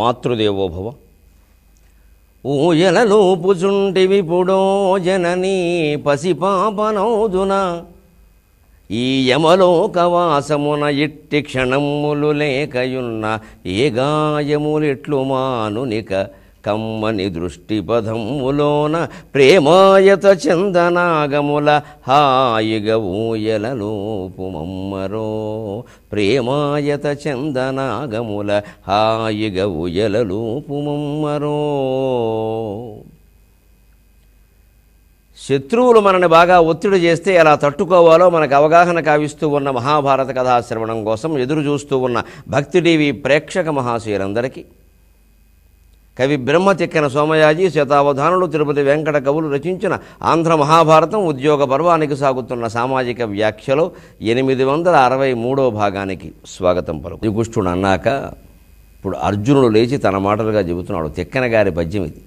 మాతృదేవోభవ ఊయలలో పుచుంటివి పుడో జననీ పసిపాపనౌదున ఈ యమలోకవాసమున ఇట్టి క్షణములు లేకయున్న ఏ గాయములెట్లు మానునిక కమ్మని దృష్టిపథములోన ప్రేమాయత చందనాగముల హాయిగ మమ్మరో ప్రేమాయత చందనాగముల హాయిగ మమ్మరో శత్రువులు మనని బాగా ఒత్తిడి చేస్తే ఎలా తట్టుకోవాలో మనకు అవగాహన కావిస్తూ ఉన్న మహాభారత కథాశ్రవణం కోసం ఎదురు చూస్తూ ఉన్న భక్తి టీవీ ప్రేక్షక మహాశయులందరికీ కవి బ్రహ్మ తిక్కన సోమయాజి శతావధానులు తిరుపతి వెంకట కవులు రచించిన ఆంధ్ర మహాభారతం ఉద్యోగ పర్వానికి సాగుతున్న సామాజిక వ్యాఖ్యలో ఎనిమిది వందల అరవై మూడో భాగానికి స్వాగతం పలు యుగుష్ఠుడు అన్నాక ఇప్పుడు అర్జునుడు లేచి తన మాటలుగా చెబుతున్నాడు తిక్కన గారి పద్యం ఇది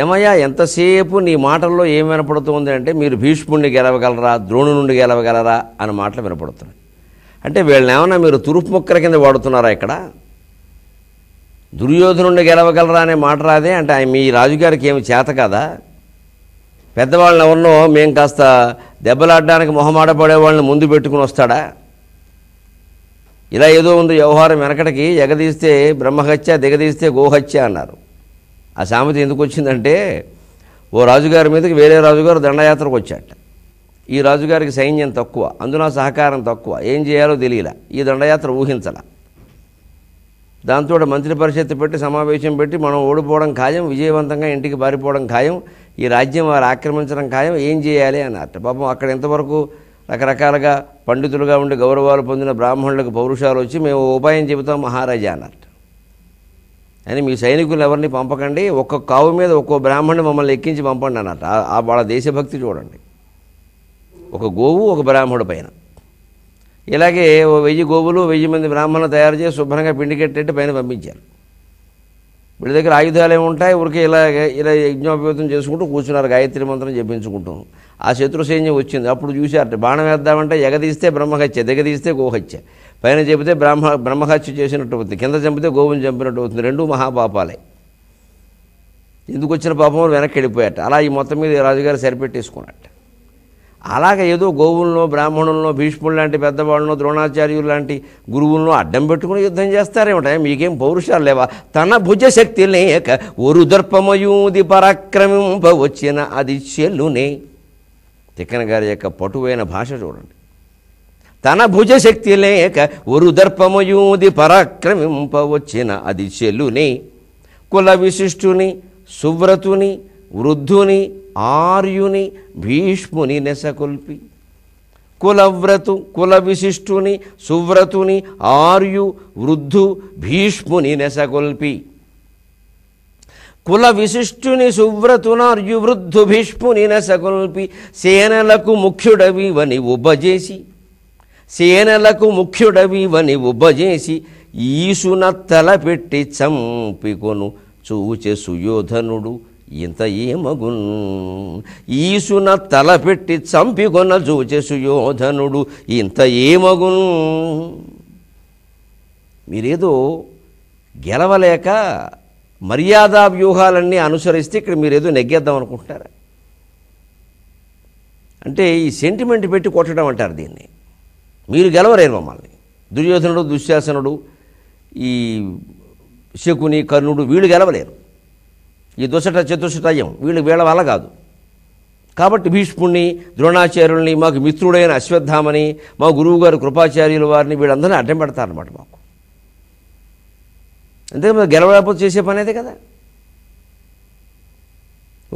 ఏమయ్యా ఎంతసేపు నీ మాటల్లో ఏం వినపడుతుంది అంటే మీరు భీష్ముడిని గెలవగలరా ద్రోణు నుండి గెలవగలరా అని మాటలు వినపడుతున్నాయి అంటే వీళ్ళని మీరు తురుపు మొక్కల కింద వాడుతున్నారా ఇక్కడ దుర్యోధనుండి గెలవగలరా అనే మాట రాదే అంటే ఆయన మీ రాజుగారికి ఏమి చేత కదా పెద్దవాళ్ళని ఎవరినో మేము కాస్త దెబ్బలాడడానికి మొహమాట పడేవాళ్ళని ముందు పెట్టుకుని వస్తాడా ఇలా ఏదో ఉంది వ్యవహారం వెనకటికి ఎగదీస్తే బ్రహ్మహత్య దిగదీస్తే గోహత్య అన్నారు ఆ సామెత ఎందుకు వచ్చిందంటే ఓ రాజుగారి మీదకి వేరే రాజుగారు దండయాత్రకు వచ్చాట ఈ రాజుగారికి సైన్యం తక్కువ అందున సహకారం తక్కువ ఏం చేయాలో తెలియలే ఈ దండయాత్ర ఊహించలే దాంతో మంత్రి పరిషత్తు పెట్టి సమావేశం పెట్టి మనం ఓడిపోవడం ఖాయం విజయవంతంగా ఇంటికి పారిపోవడం ఖాయం ఈ రాజ్యం వారు ఆక్రమించడం ఖాయం ఏం చేయాలి అన్నట్టు పాపం అక్కడ ఇంతవరకు రకరకాలుగా పండితులుగా ఉండి గౌరవాలు పొందిన బ్రాహ్మణులకు పౌరుషాలు వచ్చి మేము ఉపాయం చెబుతాం మహారాజా అన్నట్టు అని మీ సైనికులు ఎవరిని పంపకండి ఒక్క కావు మీద ఒక్కో బ్రాహ్మణుని మమ్మల్ని ఎక్కించి పంపండి అన్నట్టు వాళ్ళ దేశభక్తి చూడండి ఒక గోవు ఒక బ్రాహ్మణుడు పైన ఇలాగే ఓ వెయ్యి గోవులు వెయ్యి మంది బ్రాహ్మణులు తయారు చేసి శుభ్రంగా పిండి కట్టేట్టు పైన పంపించారు వీళ్ళ దగ్గర ఆయుధాలు ఏముంటాయి ఊరికే ఇలా ఇలా యజ్ఞోపేతం చేసుకుంటూ కూర్చున్నారు గాయత్రి మంత్రం జపించుకుంటూ ఆ శత్రు సైన్యం వచ్చింది అప్పుడు చూశారట బాణం వేద్దామంటే ఎగదీస్తే బ్రహ్మహత్య దిగదీస్తే గోహత్య పైన చెబితే బ్రహ్మ బ్రహ్మహత్య చేసినట్టు అవుతుంది కింద చంపితే గోవుని చంపినట్టు అవుతుంది రెండు మహాపాపాలే ఎందుకు వచ్చిన పాపం వెనక్కి వెళ్ళిపోయాట అలా ఈ మొత్తం మీద రాజుగారు సరిపెట్టేసుకున్నట్ట అలాగ ఏదో గోవుల్లో బ్రాహ్మణుల్లో భీష్ముడు లాంటి పెద్దవాళ్ళను ద్రోణాచార్యులు లాంటి గురువులను అడ్డం పెట్టుకుని యుద్ధం చేస్తారేమిట మీకేం పౌరుషాలు లేవా తన భుజశక్తి లేక ఒరు దర్పమయూది వచ్చిన అది చెల్లునే తిక్కన గారి యొక్క పటువైన భాష చూడండి తన భుజశక్తి లేక ఒరు దర్పమయూది వచ్చిన అది చెల్లుని కుల విశిష్టుని సువ్రతుని వృద్ధుని ఆర్యుని భీష్ముని నెసకొల్పి కులవ్రతు కుల విశిష్టుని సువ్రతుని ఆర్యు వృద్ధు భీష్ముని నెసగొల్పి కుల విశిష్టుని సువ్రతునార్యు వృద్ధు భీష్ముని నెసగొల్పి సేనలకు ముఖ్యుడవివని ఉభజేసి సేనలకు ముఖ్యుడవివని ఉభజేసి ఈసున తలపెట్టి చంపికొను చూచే సుయోధనుడు ఇంత ఏమగున్ ఈసున తలపెట్టి చంపికొన చూచే యోధనుడు ఇంత ఏమగున్ మీరేదో గెలవలేక మర్యాదా వ్యూహాలన్నీ అనుసరిస్తే ఇక్కడ మీరేదో నెగ్గేద్దాం అనుకుంటున్నారా అంటే ఈ సెంటిమెంట్ పెట్టి కొట్టడం అంటారు దీన్ని మీరు గెలవలేరు మమ్మల్ని దుర్యోధనుడు దుశ్శాసనుడు ఈ శకుని కర్ణుడు వీళ్ళు గెలవలేరు ఈ దుసట చతుష్టయం వీళ్ళు వీళ్ళ వల్ల కాదు కాబట్టి భీష్ముణ్ణి ద్రోణాచార్యుల్ని మాకు మిత్రుడైన అశ్వత్థామని మా గురువుగారు కృపాచార్యుల వారిని వీళ్ళందరినీ అడ్డం పెడతారనమాట మాకు అంతే గెలవలేకపోతే చేసే పని అయితే కదా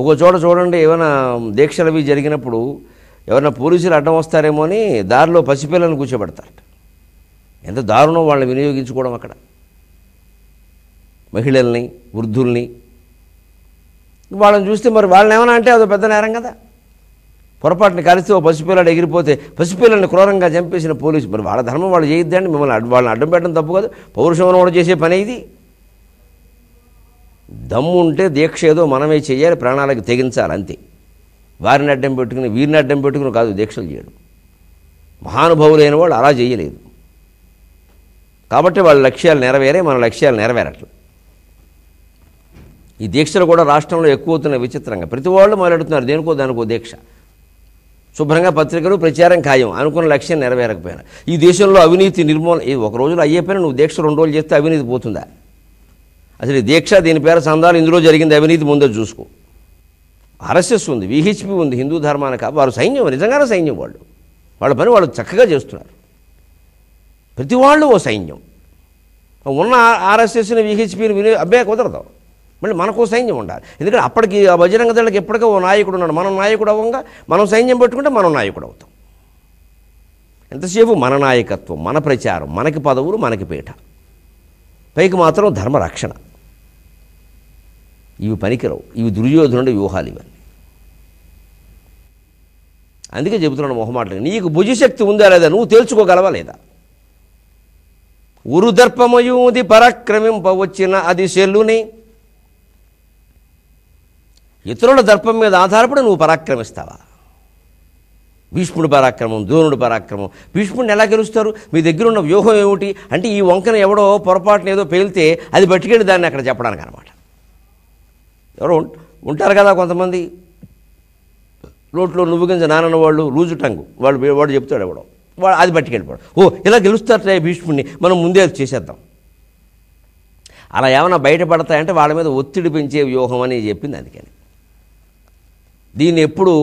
ఒక చోట చూడండి ఏమైనా దీక్షలు అవి జరిగినప్పుడు ఎవరైనా పోలీసులు అడ్డం వస్తారేమో అని దారిలో పసిపిల్లలను కూర్చోబెడతారట ఎంత దారుణం వాళ్ళని వినియోగించుకోవడం అక్కడ మహిళల్ని వృద్ధుల్ని వాళ్ళని చూస్తే మరి వాళ్ళని ఏమైనా అంటే అదో పెద్ద నేరం కదా పొరపాటుని కలిసి ఓ పసిపిల్లడు ఎగిరిపోతే పసిపిల్లల్ని క్రూరంగా చంపేసిన పోలీసు మరి వాళ్ళ ధర్మం వాళ్ళు చేయొద్దండి మిమ్మల్ని వాళ్ళని అడ్డం పెట్టడం తప్పు కాదు పౌరుషం కూడా చేసే పని ఇది దమ్ము ఉంటే దీక్ష ఏదో మనమే చేయాలి ప్రాణాలకు తెగించాలి అంతే వారిని అడ్డం పెట్టుకుని వీరిని అడ్డం పెట్టుకుని కాదు దీక్షలు చేయడం మహానుభావులైన వాళ్ళు అలా చేయలేదు కాబట్టి వాళ్ళ లక్ష్యాలు నెరవేరే మన లక్ష్యాలు నెరవేరట్లు ఈ దీక్షలు కూడా రాష్ట్రంలో ఎక్కువ అవుతున్నాయి విచిత్రంగా ప్రతి వాళ్ళు మొదలెడుతున్నారు దేనికో దానికో దీక్ష శుభ్రంగా పత్రికలు ప్రచారం ఖాయం అనుకున్న లక్ష్యం నెరవేరకపోయినా ఈ దేశంలో అవినీతి నిర్మూలన ఒక రోజులో అయ్యే నువ్వు దీక్ష రెండు రోజులు చేస్తే అవినీతి పోతుందా అసలు ఈ దీక్ష దీని పేర సందాలు ఇందులో జరిగింది అవినీతి ముందే చూసుకో ఆర్ఎస్ఎస్ ఉంది విహెచ్పి ఉంది హిందూ ధర్మానికి వారు సైన్యం నిజంగానే సైన్యం వాళ్ళు వాళ్ళ పని వాళ్ళు చక్కగా చేస్తున్నారు ప్రతి వాళ్ళు ఓ సైన్యం ఉన్న ఆర్ఎస్ఎస్ని విహెచ్పిని విని అబ్బాయి కుదరదు మళ్ళీ మనకు సైన్యం ఉండాలి ఎందుకంటే అప్పటికి ఆ బజరంగ దళకి ఎప్పటికీ ఓ నాయకుడు ఉన్నాడు మనం నాయకుడు అవ్వంగా మనం సైన్యం పెట్టుకుంటే మనం నాయకుడు అవుతాం ఎంతసేపు మన నాయకత్వం మన ప్రచారం మనకి పదవులు మనకి పీఠ పైకి మాత్రం ధర్మరక్షణ ఇవి పనికిరవు ఇవి దుర్యోధనుడు వ్యూహాలు ఇవన్నీ అందుకే చెబుతున్నాను మొహమాటలు నీకు భుజశక్తి ఉందా లేదా నువ్వు తేల్చుకోగలవా లేదా ఉరుదర్పమయూది పరాక్రమింపవచ్చిన అది సెల్లుని ఇతరుల దర్పం మీద ఆధారపడి నువ్వు పరాక్రమిస్తావా భీష్ముడు పరాక్రమం దోనుడు పరాక్రమం భీష్ముడిని ఎలా గెలుస్తారు మీ దగ్గర ఉన్న వ్యూహం ఏమిటి అంటే ఈ వంకన ఎవడో పొరపాటున ఏదో పేలితే అది పట్టుకెళ్ళి దాన్ని అక్కడ చెప్పడానికి అనమాట ఎవరో ఉంటారు కదా కొంతమంది లోట్లో నువ్వు గింజ నానన్న వాళ్ళు లూజు టంగు వాళ్ళు వాడు చెప్తాడు ఎవడో వాడు అది పట్టుకెళ్ళిపోవడం ఓ ఇలా గెలుస్తారే భీష్ముడిని మనం ముందే అది చేసేద్దాం అలా ఏమైనా బయటపడతాయంటే వాళ్ళ మీద ఒత్తిడి పెంచే వ్యూహం అని చెప్పింది అందుకని దీన్ని ఎప్పుడు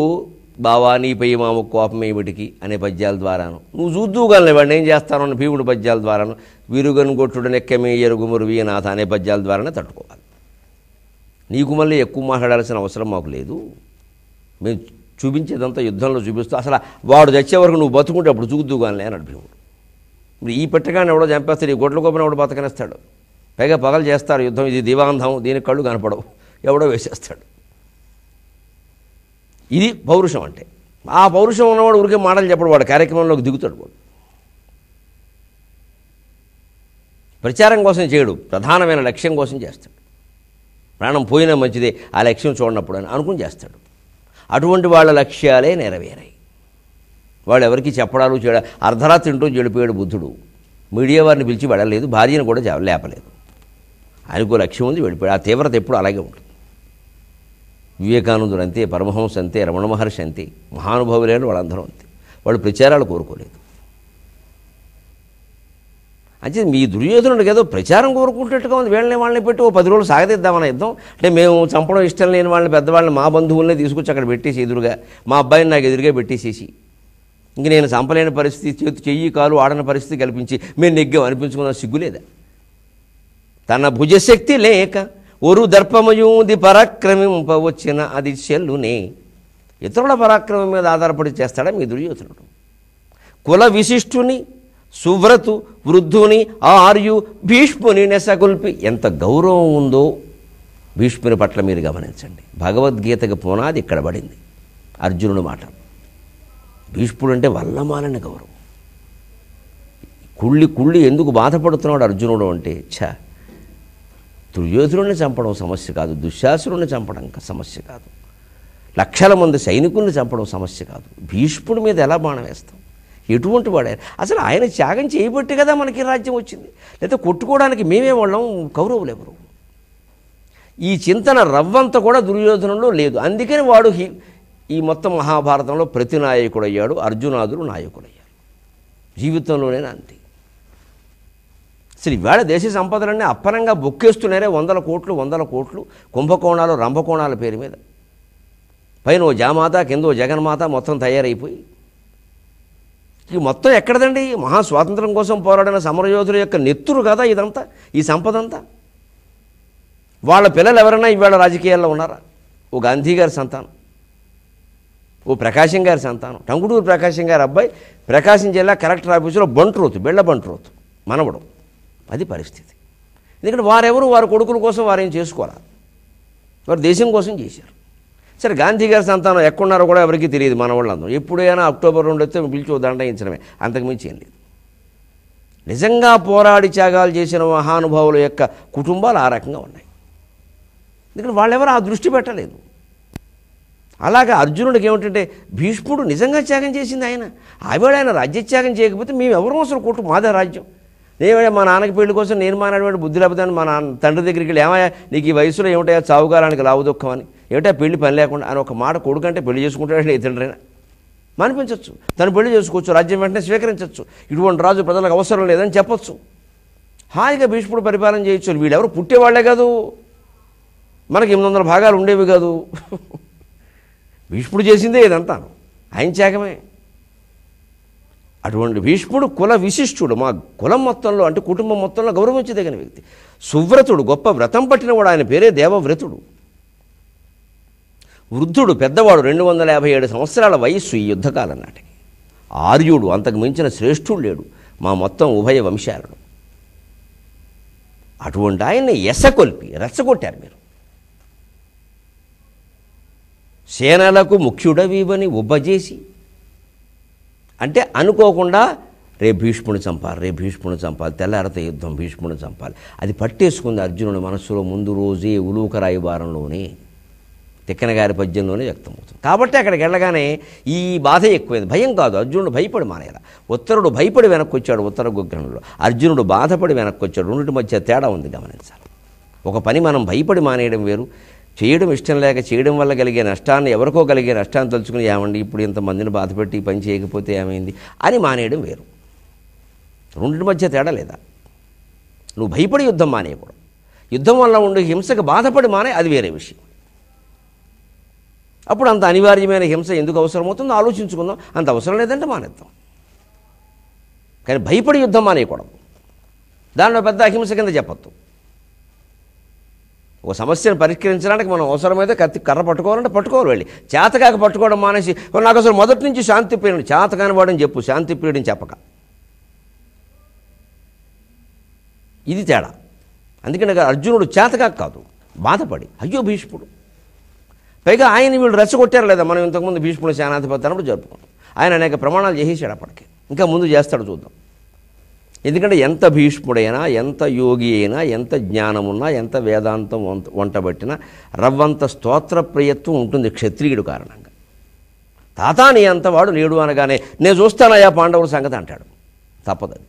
బావా నీపై మామ కోపం ఏమిటికి అనే పద్యాల ద్వారాను నువ్వు చూద్దూగలను వాడిని ఏం చేస్తాను అన్న భీముడు పద్యాల ద్వారాను వీరుగను కొట్టుడు నెక్కమే ఎరుగుమురు వీనాథ అనే పద్యాల ద్వారానే తట్టుకోవాలి నీకు మళ్ళీ ఎక్కువ మాట్లాడాల్సిన అవసరం మాకు లేదు మేము చూపించేదంతా యుద్ధంలో చూపిస్తూ అసలు వాడు తెచ్చే వరకు నువ్వు బతుకుంటే అప్పుడు చూద్దూగానే అన్నాడు భీముడు ఇప్పుడు ఈ పెట్టగానే ఎవడో చంపేస్తాడు ఈ గొడ్ల గొప్పని ఎవడో బతకనేస్తాడు పైగా పగలు చేస్తారు యుద్ధం ఇది దివాంధం దీనికి కళ్ళు కనపడవు ఎవడో వేసేస్తాడు ఇది పౌరుషం అంటే ఆ పౌరుషం ఉన్నవాడు ఊరికే మాటలు చెప్పడు వాడు కార్యక్రమంలోకి దిగుతాడు వాడు ప్రచారం కోసం చేయడు ప్రధానమైన లక్ష్యం కోసం చేస్తాడు ప్రాణం పోయినా మంచిదే ఆ లక్ష్యం చూడనప్పుడు అని అనుకుని చేస్తాడు అటువంటి వాళ్ళ లక్ష్యాలే నెరవేరాయి వాళ్ళు ఎవరికి చెప్పడాలు చేయడ అర్ధరాత్రి ఇంటూ చెడిపోయాడు బుద్ధుడు మీడియా వారిని పిలిచి వెళ్ళలేదు భార్యను కూడా లేపలేదు ఆయనకు లక్ష్యం ఉంది వెళ్ళిపోయాడు ఆ తీవ్రత ఎప్పుడు అలాగే ఉంటుంది వివేకానందుడు అంతే పరమహంస అంతే రమణ మహర్షి అంతే మహానుభావులైన వాళ్ళందరూ అంతే వాళ్ళు ప్రచారాలు కోరుకోలేదు అంటే మీ దుర్యోధనుడు ఏదో ప్రచారం కోరుకుంటున్నట్టుగా ఉంది వీళ్ళని వాళ్ళని పెట్టి ఓ పది రోజులు సాగదిద్దామని ఇద్దాం అంటే మేము చంపడం ఇష్టం లేని వాళ్ళని పెద్దవాళ్ళని మా బంధువుల్ని తీసుకొచ్చి అక్కడ పెట్టేసి ఎదురుగా మా అబ్బాయిని నాకు ఎదురుగా పెట్టేసేసి ఇంక నేను చంపలేని పరిస్థితి చేతి చెయ్యి కాలు ఆడని పరిస్థితి కల్పించి మేము నెగ్గాం అనిపించుకున్న సిగ్గులేదా తన భుజశక్తి లేక ఒరు దర్పమయూది పరాక్రమింపవచ్చిన అది చెల్లునే ఇతరుల పరాక్రమం మీద ఆధారపడి చేస్తాడా మీ దుర్యోధనుడు కుల విశిష్టుని సువ్రతు వృద్ధుని ఆర్యు భీష్ముని నెసగుల్పి ఎంత గౌరవం ఉందో భీష్ముని పట్ల మీరు గమనించండి భగవద్గీతకు పునాది ఇక్కడ పడింది అర్జునుడు మాట భీష్ముడు అంటే వల్లమాలని గౌరవం కుళ్ళి కుళ్ళి ఎందుకు బాధపడుతున్నాడు అర్జునుడు అంటే ఛా దుర్యోధనుడిని చంపడం సమస్య కాదు దుశ్శాసురుడిని చంపడం సమస్య కాదు లక్షల మంది సైనికుల్ని చంపడం సమస్య కాదు భీష్ముడి మీద ఎలా బాణం వేస్తాం ఎటువంటి వాడే అసలు ఆయన త్యాగం చేయబట్టి కదా మనకి రాజ్యం వచ్చింది లేదా కొట్టుకోవడానికి మేమే వాళ్ళం కౌరవులు ఎవరు ఈ చింతన రవ్వంత కూడా దుర్యోధనంలో లేదు అందుకని వాడు ఈ మొత్తం మహాభారతంలో ప్రతి నాయకుడయ్యాడు అర్జునాదులు నాయకుడయ్యాడు జీవితంలోనే అంతే అసలు ఇవాళ దేశ సంపదలన్నీ అప్పనంగా బొక్కేస్తున్నారే వందల కోట్లు వందల కోట్లు కుంభకోణాలు రంభకోణాల పేరు మీద పైన ఓ జామాత కింద ఓ జగన్మాత మొత్తం తయారైపోయి ఈ మొత్తం ఎక్కడదండి మహాస్వాతంత్రం కోసం పోరాడిన సమరయోధుల యొక్క నెత్తురు కదా ఇదంతా ఈ సంపద అంతా వాళ్ళ పిల్లలు ఎవరైనా ఇవాళ రాజకీయాల్లో ఉన్నారా ఓ గాంధీ గారి సంతానం ఓ ప్రకాశం గారి సంతానం టంగుటూరు ప్రకాశం గారి అబ్బాయి ప్రకాశం జిల్లా కలెక్టర్ ఆఫీసులో బంట్రోతు బెళ్ళ బంట్రోతు మనవడు అది పరిస్థితి ఎందుకంటే వారెవరు వారి కొడుకుల కోసం వారేం చేసుకోరా వారు దేశం కోసం చేశారు సరే గాంధీ గారి సంతానం ఎక్కడున్నారో కూడా ఎవరికీ తెలియదు మన వాళ్ళందరం ఎప్పుడైనా అక్టోబర్ రెండు వస్తే పిలిచి దండయించడమే అంతకుమించి ఏం లేదు నిజంగా పోరాడి త్యాగాలు చేసిన మహానుభావుల యొక్క కుటుంబాలు ఆ రకంగా ఉన్నాయి ఎందుకంటే వాళ్ళెవరు ఆ దృష్టి పెట్టలేదు అలాగే అర్జునుడికి ఏమిటంటే భీష్ముడు నిజంగా త్యాగం చేసింది ఆయన ఆవిడ ఆయన రాజ్యత్యాగం చేయకపోతే మేము ఎవరు అసలు కుటుంబం మాదే రాజ్యం నేనే మా నాన్నకి పెళ్లి కోసం నేను మానటువంటి బుద్ధి లేకపోతే మా నాన్న తండ్రి దగ్గరికి వెళ్ళి ఏమయ్యా నీకు ఈ వయసులో ఏమిటయా చావుకాలానికి లావు దుఃఖం అని ఏమిటా పెళ్లి పని లేకుండా అని ఒక మాట కొడుకంటే పెళ్లి చేసుకుంటాడు తండ్రైనా మనిపించవచ్చు తను పెళ్లి చేసుకోవచ్చు రాజ్యం వెంటనే స్వీకరించవచ్చు ఇటువంటి రాజు ప్రజలకు అవసరం లేదని చెప్పచ్చు హాయిగా భీష్ముడు పరిపాలన చేయొచ్చు వీళ్ళెవరు పుట్టేవాళ్లే కాదు మనకి ఎనిమిది వందల భాగాలు ఉండేవి కాదు భీష్ముడు చేసిందే ఇదంతా ఆయన చేకమే అటువంటి భీష్ముడు కుల విశిష్టుడు మా కులం మొత్తంలో అంటే కుటుంబం మొత్తంలో గౌరవించదగిన వ్యక్తి సువ్రతుడు గొప్ప వ్రతం పట్టినవాడు ఆయన పేరే దేవవ్రతుడు వృద్ధుడు పెద్దవాడు రెండు వందల యాభై ఏడు సంవత్సరాల వయస్సు ఈ యుద్ధకాలం నాటికి ఆర్యుడు అంతకు మించిన శ్రేష్ఠుడు లేడు మా మొత్తం ఉభయ వంశాలను అటువంటి ఆయన్ని ఎసకొల్పి రెచ్చగొట్టారు మీరు సేనలకు ముఖ్యుడవివని ఉబ్బజేసి అంటే అనుకోకుండా రే భీష్ముడు చంపాలి రే భీష్ముడు చంపాలి తెల్లారత యుద్ధం భీష్ముని చంపాలి అది పట్టేసుకుంది అర్జునుడి మనస్సులో ముందు రోజే ఉలూకరాయి వారంలోనే తిక్కనగారి పద్యంలోనే వ్యక్తమవుతుంది కాబట్టి అక్కడికి వెళ్ళగానే ఈ బాధ ఎక్కువైంది భయం కాదు అర్జునుడు భయపడి మానేయాల ఉత్తరుడు భయపడి వెనక్కి వచ్చాడు ఉత్తర గుగ్రహంలో అర్జునుడు బాధపడి వెనక్కి వచ్చాడు రెండింటి మధ్య తేడా ఉంది గమనించాలి ఒక పని మనం భయపడి మానేయడం వేరు చేయడం ఇష్టం లేక చేయడం వల్ల కలిగే నష్టాన్ని ఎవరికో కలిగే నష్టాన్ని తలుచుకుని ఏమండి ఇప్పుడు ఇంతమందిని బాధపెట్టి పని చేయకపోతే ఏమైంది అని మానేయడం వేరు రెండింటి మధ్య తేడా లేదా నువ్వు భయపడి యుద్ధం మానేయకూడదు యుద్ధం వల్ల ఉండే హింసకు బాధపడి మానే అది వేరే విషయం అప్పుడు అంత అనివార్యమైన హింస ఎందుకు అవసరమవుతుందో ఆలోచించుకుందాం అంత అవసరం లేదంటే మానేద్దాం కానీ భయపడి యుద్ధం మానేయకూడదు దానిలో పెద్ద అహింస కింద చెప్పొద్దు ఒక సమస్యను పరిష్కరించడానికి మనం అవసరమైతే కత్తి కర్ర పట్టుకోవాలంటే పట్టుకోవాలి వెళ్ళి చేతకాక పట్టుకోవడం మానేసి నాకు అసలు మొదటి నుంచి శాంతి ప్రియుడు చేత కానివాడని చెప్పు శాంతి ప్రియుడిని చెప్పక ఇది తేడా అందుకని అర్జునుడు చేతకాక కాదు బాధపడి అయ్యో భీష్ముడు పైగా ఆయన వీళ్ళు రెచ్చగొట్టారు లేదా మనం ఇంతకుముందు భీష్ముడు శానాధిపతి అన్నప్పుడు జరుపుకున్నాం ఆయన అనేక ప్రమాణాలు చేసేసాడు అప్పటికే ఇంకా ముందు చేస్తాడు చూద్దాం ఎందుకంటే ఎంత భీష్ముడైనా ఎంత యోగి అయినా ఎంత జ్ఞానమున్నా ఎంత వేదాంతం వంటబట్టినా రవ్వంత స్తోత్ర ప్రియత్వం ఉంటుంది క్షత్రియుడు కారణంగా తాత నీ అంతవాడు నేడు అనగానే నేను చూస్తానయ్యా పాండవుల సంగతి అంటాడు తప్పదు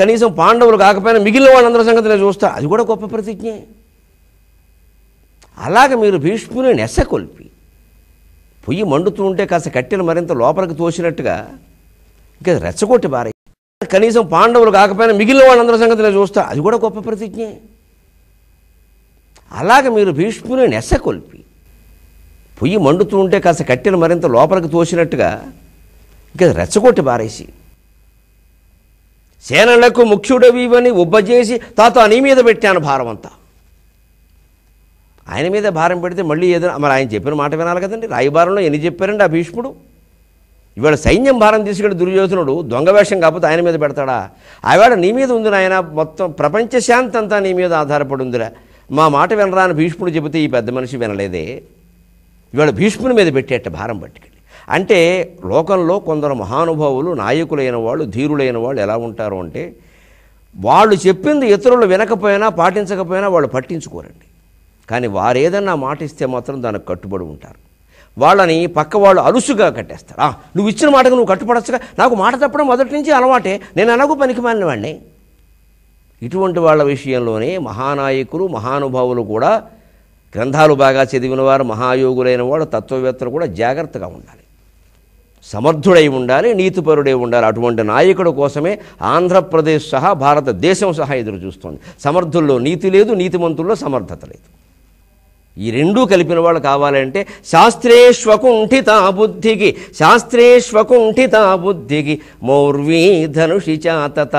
కనీసం పాండవులు కాకపోయినా మిగిలిన వాళ్ళందరి సంగతి నేను చూస్తా అది కూడా గొప్ప ప్రతిజ్ఞ అలాగ మీరు భీష్ముని నెసకొల్పి పొయ్యి మండుతూ ఉంటే కాస్త కట్టెలు మరింత లోపలికి తోసినట్టుగా ఇంకా రెచ్చగొట్టి భారీ కనీసం పాండవులు కాకపోయినా మిగిలిన వాళ్ళందరి సంగతి నేను చూస్తా అది కూడా గొప్ప ప్రతిజ్ఞ అలాగ మీరు భీష్ముని నెసకొల్పి పొయ్యి మండుతూ ఉంటే కాస్త కట్టెను మరింత లోపలికి తోసినట్టుగా ఇంకా రెచ్చగొట్టి బారేసి సేనలకు ముఖ్యుడవివని ఉబ్బజేసి తాత నీ మీద పెట్టాను భారం అంతా ఆయన మీద భారం పెడితే మళ్ళీ ఏదైనా మరి ఆయన చెప్పిన మాట వినాలి కదండి రాయిభారంలో ఎన్ని చెప్పారండి ఆ భీష్ముడు ఇవాళ సైన్యం భారం తీసుకెళ్ళి దుర్యోధనుడు దొంగ వేషం కాకపోతే ఆయన మీద పెడతాడా ఆవిడ నీ మీద ఉంది నాయన మొత్తం ప్రపంచ శాంతి అంతా నీ మీద ఆధారపడి ఉందిరా మా మాట వినరా అని భీష్ముడు చెబితే ఈ పెద్ద మనిషి వినలేదే ఇవాళ భీష్ముని మీద పెట్టేట భారం పట్టుకెళ్ళి అంటే లోకంలో కొందరు మహానుభావులు నాయకులైన వాళ్ళు ధీరులైన వాళ్ళు ఎలా ఉంటారు అంటే వాళ్ళు చెప్పింది ఇతరులు వినకపోయినా పాటించకపోయినా వాళ్ళు పట్టించుకోరండి కానీ వారేదన్నా మాట ఇస్తే మాత్రం దానికి కట్టుబడి ఉంటారు వాళ్ళని పక్క వాళ్ళు అరుసుగా కట్టేస్తారు నువ్వు ఇచ్చిన మాటకు నువ్వు కట్టుపడచ్చుగా నాకు మాట తప్పడం మొదటి నుంచి అలవాటే నేను అనగు పనికి మాలినవాడిని ఇటువంటి వాళ్ళ విషయంలోనే మహానాయకులు మహానుభావులు కూడా గ్రంథాలు బాగా చదివినవారు మహాయోగులైన వాడు తత్వవేత్తలు కూడా జాగ్రత్తగా ఉండాలి సమర్థుడై ఉండాలి నీతిపరుడై ఉండాలి అటువంటి నాయకుడు కోసమే ఆంధ్రప్రదేశ్ సహా భారతదేశం సహా ఎదురు చూస్తోంది సమర్థుల్లో నీతి లేదు నీతిమంతుల్లో సమర్థత లేదు ఈ రెండూ కలిపిన వాళ్ళు కావాలంటే శాస్త్రేష్వకుంఠిత బుద్ధికి శాస్త్రేష్వకుంఠిత బుద్ధికి మౌర్వీ ధనుషి చాతత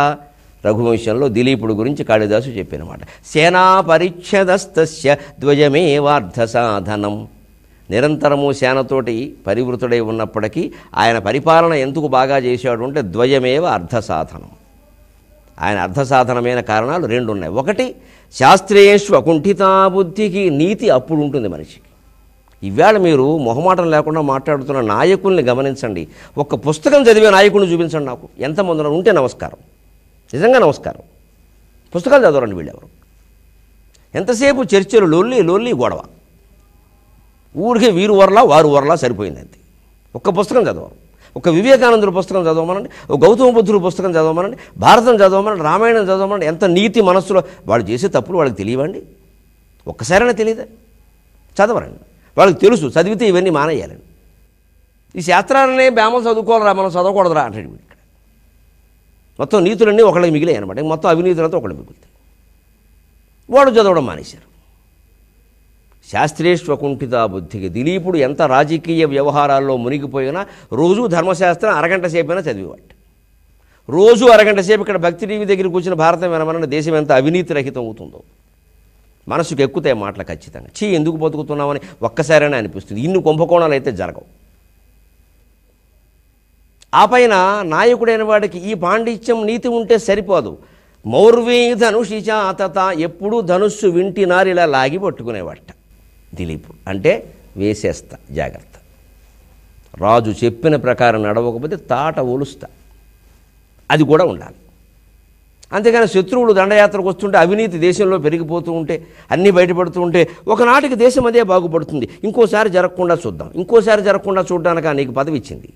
రఘువంశంలో దిలీపుడు గురించి కాళిదాసు చెప్పినమాట సేనా పరిచ్ఛదస్తస్య ధ్వజమేవార్థ సాధనం నిరంతరము సేనతోటి పరివృతుడై ఉన్నప్పటికీ ఆయన పరిపాలన ఎందుకు బాగా చేశాడు అంటే ద్వయమేవ సాధనం ఆయన సాధనమైన కారణాలు రెండు ఉన్నాయి ఒకటి శాస్త్రేషు అకుంఠితా బుద్ధికి నీతి అప్పుడు ఉంటుంది మనిషికి ఇవాళ మీరు మొహమాటం లేకుండా మాట్లాడుతున్న నాయకుల్ని గమనించండి ఒక పుస్తకం చదివే నాయకుడిని చూపించండి నాకు ఎంతమంది ఉంటే నమస్కారం నిజంగా నమస్కారం పుస్తకాలు చదవరండి వీళ్ళెవరు ఎంతసేపు చర్చలు లోల్లి లోల్లి గొడవ ఊరికే వీరు వరలా వారు వరలా సరిపోయింది అంతే ఒక్క పుస్తకం చదవరు ఒక వివేకానందుడు పుస్తకం చదవమనండి ఒక గౌతమ బుద్ధుడు పుస్తకం చదవమనండి భారతం చదవమనండి రామాయణం చదవమనండి ఎంత నీతి మనస్సులో వాళ్ళు చేసే తప్పులు వాళ్ళకి తెలియవండి ఒక్కసారైనా తెలియదా చదవరండి వాళ్ళకి తెలుసు చదివితే ఇవన్నీ మానేయాలండి ఈ శాస్త్రాలనే బేమలు చదువుకోవాలరా మనం చదవకూడదురా అంటే ఇక్కడ మొత్తం నీతులన్నీ ఒకళ్ళకి మిగిలాయి అనమాట మొత్తం అవినీతులతో ఒకళ్ళు మిగులుతాయి వాడు చదవడం మానేశారు కుంఠిత బుద్ధికి దిలీపుడు ఎంత రాజకీయ వ్యవహారాల్లో మునిగిపోయినా రోజు ధర్మశాస్త్రం అరగంట సేపైనా చదివేవాడు రోజు అరగంట సేపు ఇక్కడ భక్తి టీవీ దగ్గర కూర్చున్న భారతం వినమన్న దేశం ఎంత అవినీతి రహితం అవుతుందో మనసుకు ఎక్కుతాయి మాటలు ఖచ్చితంగా చీ ఎందుకు బతుకుతున్నామని ఒక్కసారైనా అనిపిస్తుంది ఇన్ని కుంభకోణాలు అయితే జరగవు ఆ పైన నాయకుడైన వాడికి ఈ పాండిత్యం నీతి ఉంటే సరిపోదు మౌర్వీ అతత ఎప్పుడూ ధనుస్సు ఇలా లాగి పట్టుకునేవాట దిలీప్ అంటే వేసేస్తా జాగ్రత్త రాజు చెప్పిన ప్రకారం నడవకపోతే తాట ఒలుస్తా అది కూడా ఉండాలి అంతేగాని శత్రువులు దండయాత్రకు వస్తుంటే అవినీతి దేశంలో పెరిగిపోతూ ఉంటే అన్నీ బయటపడుతూ ఉంటే ఒకనాటికి దేశం అదే బాగుపడుతుంది ఇంకోసారి జరగకుండా చూద్దాం ఇంకోసారి జరగకుండా చూడడానికి నీకు పదవి ఇచ్చింది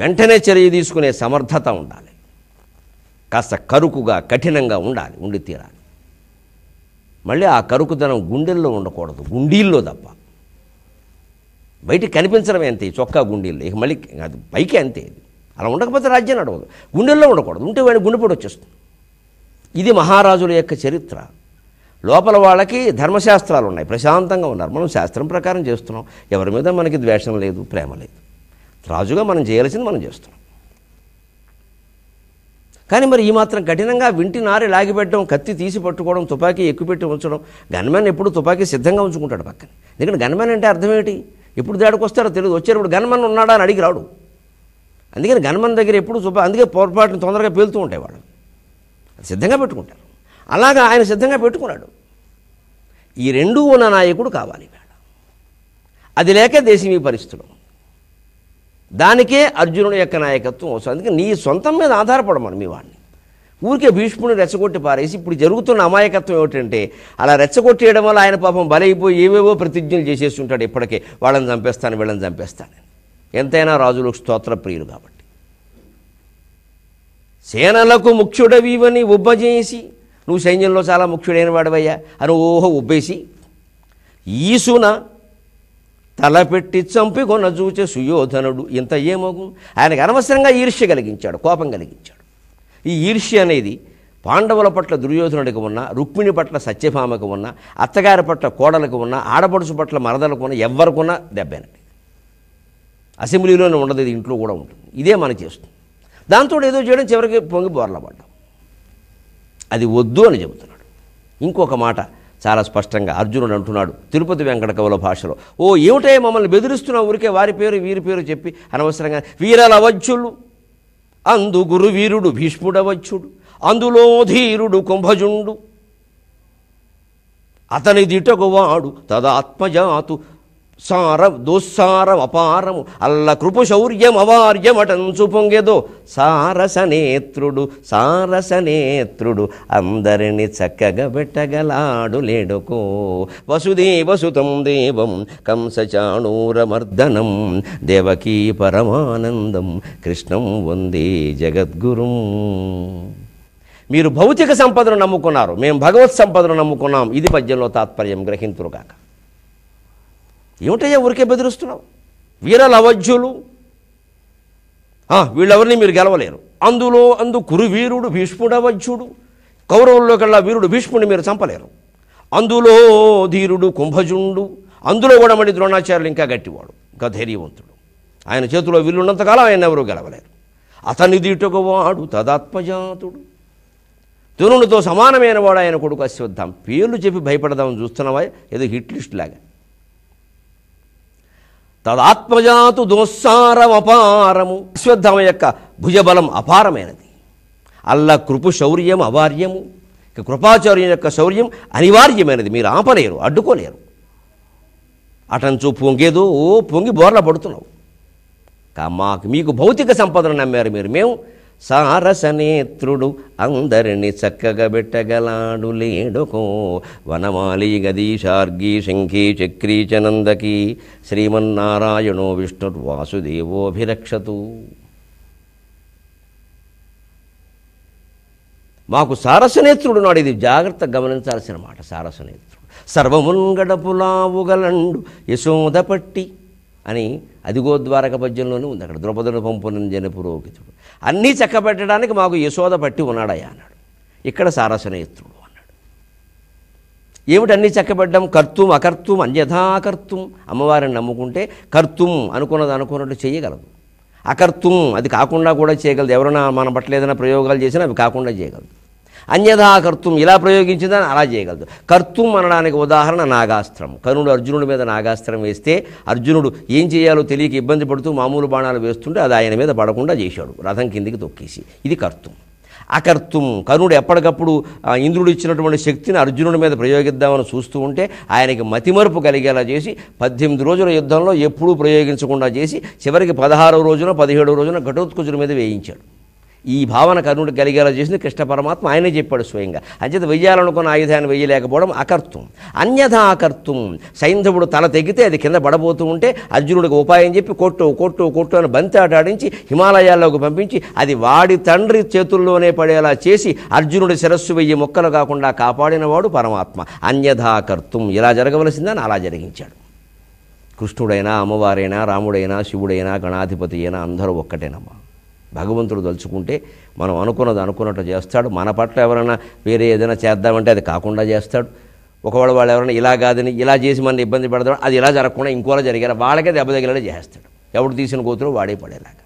వెంటనే చర్య తీసుకునే సమర్థత ఉండాలి కాస్త కరుకుగా కఠినంగా ఉండాలి ఉండి తీరాలి మళ్ళీ ఆ కరుకుదనం గుండెల్లో ఉండకూడదు గుండీల్లో తప్ప బయట కనిపించడం అంతే చొక్కా గుండీల్లో ఇక మళ్ళీ అది పైకి అంతే అలా ఉండకపోతే రాజ్యం నడవదు గుండెల్లో ఉండకూడదు ఉంటే వాడిని గుండెపోటు వచ్చేస్తుంది ఇది మహారాజుల యొక్క చరిత్ర లోపల వాళ్ళకి ధర్మశాస్త్రాలు ఉన్నాయి ప్రశాంతంగా ఉన్నారు మనం శాస్త్రం ప్రకారం చేస్తున్నాం ఎవరి మీద మనకి ద్వేషం లేదు ప్రేమ లేదు రాజుగా మనం చేయాల్సింది మనం చేస్తున్నాం కానీ మరి ఈ మాత్రం కఠినంగా వింటి నారి లాగిపెట్టడం కత్తి తీసి పట్టుకోవడం తుపాకీ ఎక్కుపెట్టి ఉంచడం గన్మెన్ ఎప్పుడు తుపాకీ సిద్ధంగా ఉంచుకుంటాడు పక్కన ఎందుకంటే గన్మెన్ అంటే అర్థం ఏంటి ఎప్పుడు దాడికి వస్తారో తెలియదు వచ్చేటప్పుడు గన్మెన్ ఉన్నాడా అని అడిగి రాడు అందుకని గన్మెన్ దగ్గర ఎప్పుడు తుపా అందుకే పొరపాటును తొందరగా పేలుతూ ఉంటాయి వాడు సిద్ధంగా పెట్టుకుంటారు అలాగా ఆయన సిద్ధంగా పెట్టుకున్నాడు ఈ రెండూ ఉన్న నాయకుడు కావాలి అది లేక దేశం ఈ పరిస్థితులు దానికే అర్జునుడి యొక్క నాయకత్వం అవసరం అందుకే నీ సొంతం మీద ఆధారపడమను మీ వాడిని ఊరికే భీష్ముడిని రెచ్చగొట్టి పారేసి ఇప్పుడు జరుగుతున్న అమాయకత్వం ఏమిటంటే అలా రెచ్చగొట్టేయడం వల్ల ఆయన పాపం బలైపోయి ఏవేవో ప్రతిజ్ఞలు చేసేసి ఉంటాడు ఇప్పటికే వాళ్ళని చంపేస్తాను వీళ్ళని చంపేస్తాను ఎంతైనా రాజులు స్తోత్ర ప్రియులు కాబట్టి సేనలకు ముఖ్యుడవివని ఉబ్బజేసి నువ్వు సైన్యంలో చాలా ముఖ్యుడైన వాడవయ్యా అని ఓహో ఉబ్బేసి ఈసున తలపెట్టి కొన్న చూచే సుయోధనుడు ఇంత ఏమోగు ఆయనకు అనవసరంగా ఈర్ష్య కలిగించాడు కోపం కలిగించాడు ఈ ఈర్ష్య అనేది పాండవుల పట్ల దుర్యోధనుడికి ఉన్న రుక్మిణి పట్ల సత్యభామకు ఉన్న అత్తగారి పట్ల కోడలకు ఉన్న ఆడపడుచు పట్ల మరదలకు ఉన్న ఎవరికున్న దెబ్బేనండి అసెంబ్లీలోనే ఉండదు ఇది ఇంట్లో కూడా ఉంటుంది ఇదే మనకి చేస్తుంది దాంతో ఏదో చేయడం చివరికి పొంగి బోర్లపడ్డాం అది వద్దు అని చెబుతున్నాడు ఇంకొక మాట చాలా స్పష్టంగా అర్జునుడు అంటున్నాడు తిరుపతి వెంకట కవుల భాషలో ఓ ఏమిటే మమ్మల్ని బెదిరిస్తున్నావు ఊరికే వారి పేరు వీరి పేరు చెప్పి అనవసరంగా వీరలవచ్చులు అందు గురు వీరుడు భీష్ముడవచ్చుడు అందులో ధీరుడు కుంభజుండు అతని దిటగువాడు తదాత్మజాతు సార దుస్సారం అపారము అల్ల కృపు శౌర్యం అవార్యమటంచు పొంగెదో సారసనేత్రుడు సారసనేత్రుడు అందరిని చక్కగా పెట్టగలాడు లేడుకో వసుదేవసుతం దేవం కంసచాణూరమర్దనం దేవకీ పరమానందం కృష్ణం వందే జగద్గురుం మీరు భౌతిక సంపదను నమ్ముకున్నారు మేము భగవత్ సంపదను నమ్ముకున్నాం ఇది పద్యంలో తాత్పర్యం గ్రహింతురుగాక ఏమిటయ్యా ఊరికే బెదిరిస్తున్నావు వీరలవజ్యులు వీళ్ళెవరిని మీరు గెలవలేరు అందులో అందు కురువీరుడు కౌరవుల్లో కల్లా వీరుడు భీష్ముడిని మీరు చంపలేరు అందులో ధీరుడు కుంభజుండు అందులో కూడా మళ్ళీ ద్రోణాచార్యులు ఇంకా గట్టివాడు ఇంకా ధైర్యవంతుడు ఆయన చేతిలో వీళ్ళున్నంతకాలం ఆయన ఎవరూ గెలవలేరు అతని దీటుకు వాడు తదాత్మజాతుడు తరుణునితో సమానమైన వాడు ఆయన కొడుకు అశ్వద్దాం పేర్లు చెప్పి భయపడదామని చూస్తున్నావా ఏదో హిట్ లిస్ట్ లాగా తదాత్మజాతు దోస్సారమపారము అశ్వత్థామ యొక్క భుజబలం అపారమైనది అల్ల కృపు శౌర్యం అవార్యము ఇక యొక్క శౌర్యం అనివార్యమైనది మీరు ఆపలేరు అడ్డుకోలేరు అటంచు పొంగేదో ఓ పొంగి బోర్ల పడుతున్నావు మాకు మీకు భౌతిక సంపదను నమ్మారు మీరు మేము సారసనేత్రుడు అందరిని చక్కగా పెట్టగలాడు లేడుకో వనమాలి గది శంఖి శంఖీ చనందకి శ్రీమన్నారాయణో విష్ణుర్వాసుదేవోభిరక్షతు మాకు సారసనేత్రుడు నాడు ఇది జాగ్రత్త గమనించాల్సిన మాట సారసనేత్రుడు సర్వమున్గడపులావుగలండు పట్టి అని అదిగో ద్వారక పద్యంలోనే ఉంది అక్కడ ద్రౌపదుల జన పురోహితుడు అన్నీ చక్కబెట్టడానికి మాకు యశోద పట్టి ఉన్నాడయ్యా అన్నాడు ఇక్కడ సారసనేత్రుడు అన్నాడు ఏమిటన్నీ చక్కబెట్టడం కర్తుం అకర్తుం అన్యథాకర్తుం అమ్మవారిని నమ్ముకుంటే కర్తుం అనుకున్నది అనుకున్నట్టు చేయగలదు అకర్తుం అది కాకుండా కూడా చేయగలదు ఎవరైనా మన పట్ల ఏదైనా ప్రయోగాలు చేసినా అవి కాకుండా చేయగలదు అన్యథా కర్తుం ఇలా ప్రయోగించిందని అలా చేయగలదు కర్తుం అనడానికి ఉదాహరణ నాగాస్త్రం కర్ణుడు అర్జునుడి మీద నాగాస్త్రం వేస్తే అర్జునుడు ఏం చేయాలో తెలియక ఇబ్బంది పడుతూ మామూలు బాణాలు వేస్తుంటే అది ఆయన మీద పడకుండా చేశాడు రథం కిందికి తొక్కేసి ఇది కర్తుం అకర్తుం కర్ణుడు ఎప్పటికప్పుడు ఇంద్రుడు ఇచ్చినటువంటి శక్తిని అర్జునుడి మీద ప్రయోగిద్దామని చూస్తూ ఉంటే ఆయనకి మతిమరుపు కలిగేలా చేసి పద్దెనిమిది రోజుల యుద్ధంలో ఎప్పుడూ ప్రయోగించకుండా చేసి చివరికి పదహారో రోజున పదిహేడో రోజున ఘటోత్కజుల మీద వేయించాడు ఈ భావన కర్ణుడు కలిగేలా చేసింది కృష్ణ పరమాత్మ ఆయనే చెప్పాడు స్వయంగా అంచేత వెయ్యాలనుకున్న ఆయుధాన్ని వెయ్యలేకపోవడం అకర్తం అన్యథా అకర్తం సైంధవుడు తల తెగితే అది కింద పడబోతూ ఉంటే అర్జునుడికి ఉపాయం చెప్పి కొట్టు కొట్టు కొట్టు అని బంతి ఆట ఆడించి హిమాలయాల్లోకి పంపించి అది వాడి తండ్రి చేతుల్లోనే పడేలా చేసి అర్జునుడి శిరస్సు వెయ్యి మొక్కలు కాకుండా కాపాడినవాడు పరమాత్మ అన్యథా ఇలా జరగవలసిందని అలా జరిగించాడు కృష్ణుడైనా అమ్మవారైనా రాముడైనా శివుడైనా గణాధిపతి అయినా అందరూ ఒక్కటేనమ్మా భగవంతుడు తలుచుకుంటే మనం అనుకున్నది అనుకున్నట్టు చేస్తాడు మన పట్ల ఎవరైనా వేరే ఏదైనా చేద్దామంటే అది కాకుండా చేస్తాడు ఒకవేళ వాళ్ళు ఎవరైనా ఇలా కాదని ఇలా చేసి మన ఇబ్బంది పెడతాడు అది ఇలా జరగకుండా ఇంకోలా జరిగారు వాళ్ళకే దెబ్బ తగిలేలా చేస్తాడు ఎవడు తీసిన కూతురు వాడే పడేలాగా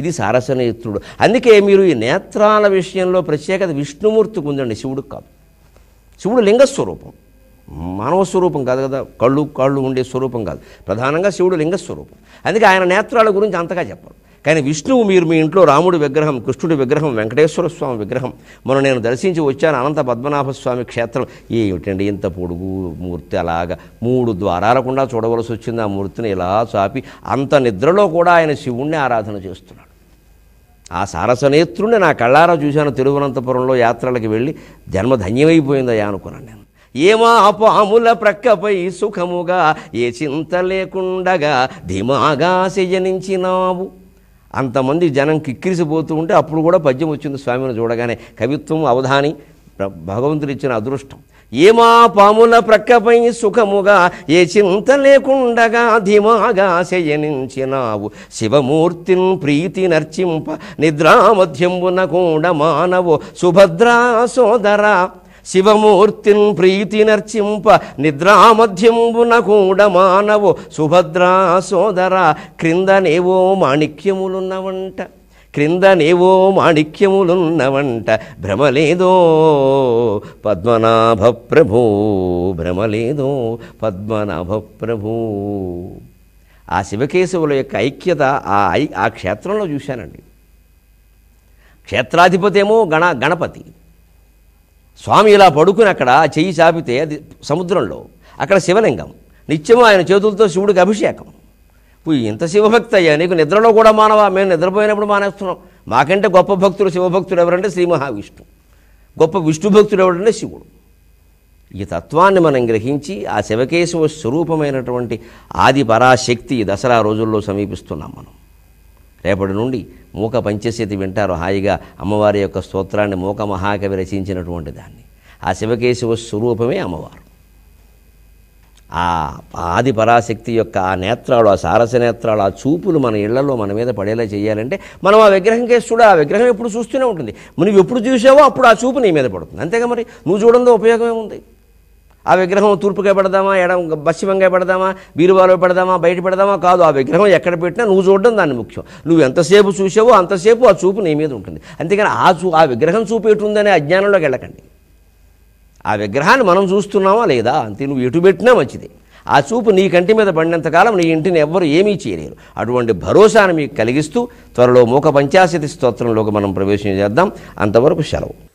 ఇది సారసనేత్రుడు అందుకే మీరు ఈ నేత్రాల విషయంలో ప్రత్యేకత విష్ణుమూర్తికి ఉందండి శివుడికి కాదు శివుడు లింగస్వరూపం మానవ స్వరూపం కాదు కదా కళ్ళు కాళ్ళు ఉండే స్వరూపం కాదు ప్రధానంగా శివుడు లింగస్వరూపం అందుకే ఆయన నేత్రాల గురించి అంతగా చెప్పరు కానీ విష్ణువు మీరు మీ ఇంట్లో రాముడి విగ్రహం కృష్ణుడి విగ్రహం వెంకటేశ్వర స్వామి విగ్రహం మొన్న నేను దర్శించి వచ్చాను అనంత పద్మనాభ స్వామి క్షేత్రం ఏమిటండి ఇంత పొడుగు మూర్తి అలాగా మూడు ద్వారాలకుండా చూడవలసి వచ్చింది ఆ మూర్తిని ఇలా చాపి అంత నిద్రలో కూడా ఆయన శివుణ్ణి ఆరాధన చేస్తున్నాడు ఆ సారసనేత్రుణ్ణి నా కళ్ళారా చూశాను తిరువనంతపురంలో యాత్రలకు వెళ్ళి జన్మ ధన్యమైపోయిందయ్యా అనుకున్నాను నేను ఏమా పాముల ప్రక్కపై సుఖముగా ఏ చింత లేకుండగా ధీమాగా శయనించినావు అంతమంది జనం కిక్కిరిసిపోతూ ఉంటే అప్పుడు కూడా పద్యం వచ్చింది స్వామిని చూడగానే కవిత్వం అవధాని భగవంతుడు ఇచ్చిన అదృష్టం ఏమా పాముల ప్రక్కపై సుఖముగా ఏ చింత లేకుండగా ధీమాగా శయనించినావు శివమూర్తిని ప్రీతి నర్చింప నిద్రామధ్యంబున కూడా మానవు సుభద్రా సోదరా శివమూర్తిన్ ప్రీతి నర్చింప నిద్రామధ్యంబున కూడ మానవు సుభద్రా సోదర క్రిందనేవో మాణిక్యములున్నవంట క్రిందనేవో మాణిక్యములున్నవంట భ్రమలేదో పద్మనాభ ప్రభు భ్రమలేదో పద్మనాభ ప్రభు ఆ శివకేశవుల యొక్క ఐక్యత ఆ ఐ ఆ క్షేత్రంలో చూశానండి క్షేత్రాధిపతి ఏమో గణ గణపతి స్వామి ఇలా పడుకుని అక్కడ చెయ్యి చాపితే అది సముద్రంలో అక్కడ శివలింగం నిత్యము ఆయన చేతులతో శివుడికి అభిషేకం ఇంత శివభక్తి అయ్యా నీకు నిద్రలో కూడా మానవా మేము నిద్రపోయినప్పుడు మానేస్తున్నాం మాకంటే గొప్ప భక్తులు శివభక్తుడు ఎవరంటే శ్రీ మహావిష్ణు గొప్ప విష్ణు భక్తుడు ఎవరంటే శివుడు ఈ తత్వాన్ని మనం గ్రహించి ఆ శివకేశవ స్వరూపమైనటువంటి ఆది పరాశక్తి దసరా రోజుల్లో సమీపిస్తున్నాం మనం రేపటి నుండి మూక పంచశతి వింటారు హాయిగా అమ్మవారి యొక్క స్తోత్రాన్ని మూక మహాకవి రచించినటువంటి దాన్ని ఆ శివకేశవ స్వరూపమే అమ్మవారు ఆ ఆది పరాశక్తి యొక్క ఆ నేత్రాలు ఆ సారస నేత్రాలు ఆ చూపులు మన ఇళ్లలో మన మీద పడేలా చేయాలంటే మనం ఆ విగ్రహం కేసు చూడ ఆ విగ్రహం ఎప్పుడు చూస్తూనే ఉంటుంది నువ్వు ఎప్పుడు చూసావో అప్పుడు ఆ చూపు నీ మీద పడుతుంది అంతేగా మరి నువ్వు చూడంతో ఉపయోగమే ఉంది ఆ విగ్రహం తూర్పుగా పెడదామా ఎడ పశ్చిమంగా పెడదామా బీరువాలో పెడదామా బయట పెడదామా కాదు ఆ విగ్రహం ఎక్కడ పెట్టినా నువ్వు చూడడం దాన్ని ముఖ్యం నువ్వు ఎంతసేపు చూసావో అంతసేపు ఆ చూపు నీ మీద ఉంటుంది అంతేకాని ఆ చూ ఆ విగ్రహం చూపేటుందనే అజ్ఞానంలోకి వెళ్ళకండి ఆ విగ్రహాన్ని మనం చూస్తున్నామా లేదా అంతే నువ్వు ఎటు పెట్టినా మంచిది ఆ చూపు నీ కంటి మీద పడినంతకాలం నీ ఇంటిని ఎవ్వరు ఏమీ చేయలేరు అటువంటి భరోసాను మీకు కలిగిస్తూ త్వరలో మూక పంచాశతి స్తోత్రంలోకి మనం ప్రవేశం చేద్దాం అంతవరకు సెలవు